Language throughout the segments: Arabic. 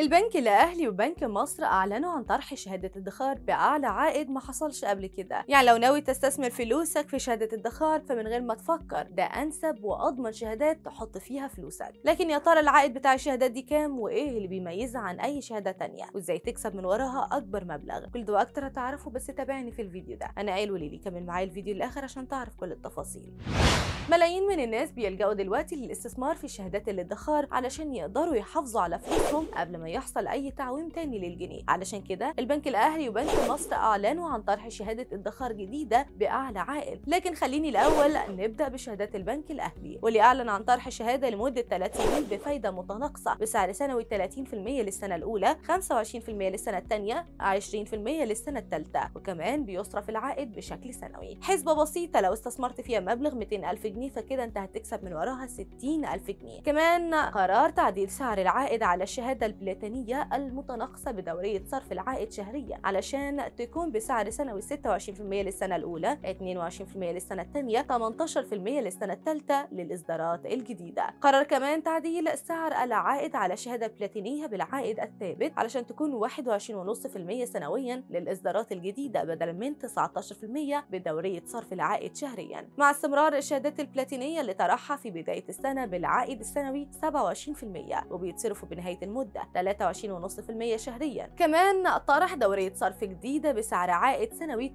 البنك الأهلي وبنك مصر أعلنوا عن طرح شهادة ادخار بأعلى عائد ما حصلش قبل كده يعني لو ناوي تستثمر فلوسك في شهادة ادخار فمن غير ما تفكر ده أنسب وأضمن شهادات تحط فيها فلوسك لكن يا ترى العائد بتاع الشهادات دي كام وإيه اللي بيميزها عن أي شهادة تانية وإزاي تكسب من وراها أكبر مبلغ كل ده اكتر هتعرفه بس تابعني في الفيديو ده أنا قايل وليلي كمل معايا الفيديو للآخر عشان تعرف كل التفاصيل ملايين من الناس بيلجأوا دلوقتي للاستثمار في شهادات الادخار علشان يقدروا يحافظوا على فلوسهم قبل ما ما يحصل اي تعويم تاني للجنيه علشان كده البنك الاهلي وبنك مصر اعلنوا عن طرح شهاده ادخار جديده باعلى عائد لكن خليني الاول نبدا بشهادات البنك الاهلي واللي اعلن عن طرح شهاده لمده 30 سنين بفايده متناقصه بسعر سنوي 30% للسنه الاولى 25% للسنه الثانيه 20% للسنه الثالثه وكمان بيصرف العائد بشكل سنوي حسبه بسيطه لو استثمرت فيها مبلغ 200 ألف جنيه فكده أنت هتكسب من وراها 60000 جنيه كمان قرار تعديل سعر العائد على الشهادة البلاي البريطانية المتناقصة بدورية صرف العائد شهريا علشان تكون بسعر سنوي 26% للسنة الأولى 22% للسنة الثانية 18% للسنة الثالثة للإصدارات الجديدة قرر كمان تعديل سعر العائد على شهادة بلاتينية بالعائد الثابت علشان تكون 21.5% سنويا للإصدارات الجديدة بدلا من 19% بدورية صرف العائد شهريا مع استمرار الشهادات البلاتينية اللي طرحها في بداية السنة بالعائد السنوي 27% وبيتصرفوا بنهاية المدة 23.5% شهريا كمان طرح دورية صرف جديدة بسعر عائد سنوي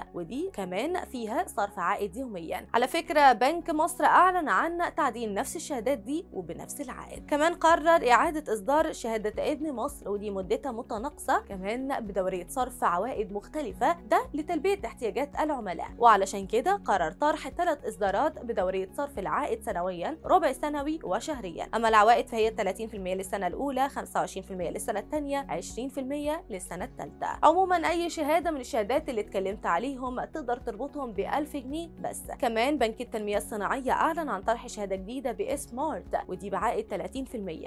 23% ودي كمان فيها صرف عائد يوميا على فكرة بنك مصر أعلن عن تعديل نفس الشهادات دي وبنفس العائد كمان قرر إعادة إصدار شهادة ابن مصر ودي مدتها متناقصة كمان بدورية صرف عوائد مختلفة ده لتلبية احتياجات العملاء وعلشان كده قرر طرح ثلاث إصدارات بدورية صرف العائد سنويا ربع سنوي وشهريا أما العوائد فهي 30% للسنة الأولى الأولى 25% للسنة الثانية 20% للسنة الثالثة عموما أي شهادة من الشهادات اللي اتكلمت عليهم تقدر تربطهم ب 1000 جنيه بس كمان بنك التنمية الصناعية أعلن عن طرح شهادة جديدة باسم مارت ودي بعائد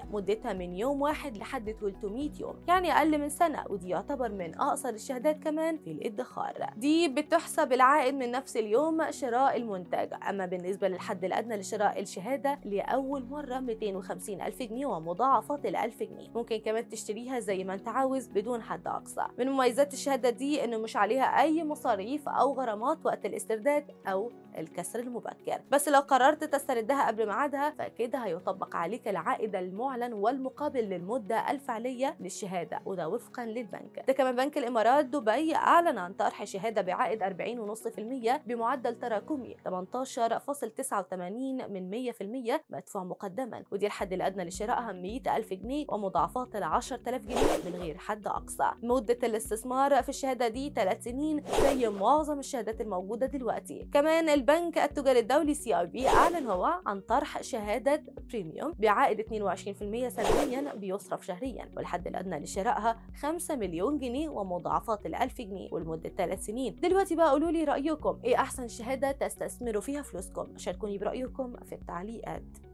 30% مدتها من يوم واحد لحد 300 يوم يعني أقل من سنة ودي يعتبر من أقصر الشهادات كمان في الادخار دي بتحسب العائد من نفس اليوم شراء المنتج أما بالنسبة للحد الأدنى لشراء الشهادة لأول مرة 250 ألف جنيه ومضاعفات ال 1000 جنيه ممكن كمان تشتريها زي ما انت عاوز بدون حد اقصى من مميزات الشهاده دي انه مش عليها اي مصاريف او غرامات وقت الاسترداد او الكسر المبكر بس لو قررت تستردها قبل ميعادها فاكيد هيطبق عليك العائد المعلن والمقابل للمده الفعليه للشهاده وده وفقا للبنك ده كمان بنك الامارات دبي اعلن عن طرح شهاده بعائد 40.5% بمعدل تراكمي 18.89 من 100% مدفوع مقدما ودي الحد الادنى لشراء أهمية 1000 جنيه جنيه ومضاعفات ال 10000 جنيه من غير حد أقصى مدة الاستثمار في الشهادة دي 3 سنين زي معظم الشهادات الموجودة دلوقتي كمان البنك التجاري الدولي سي اي بي أعلن هو عن طرح شهادة بريميوم بعائد 22% سنويا بيصرف شهريا والحد الأدنى لشرائها 5 مليون جنيه ومضاعفات ال 1000 جنيه ولمدة 3 سنين دلوقتي بقى قولوا لي رأيكم إيه أحسن شهادة تستثمروا فيها فلوسكم شاركوني برأيكم في التعليقات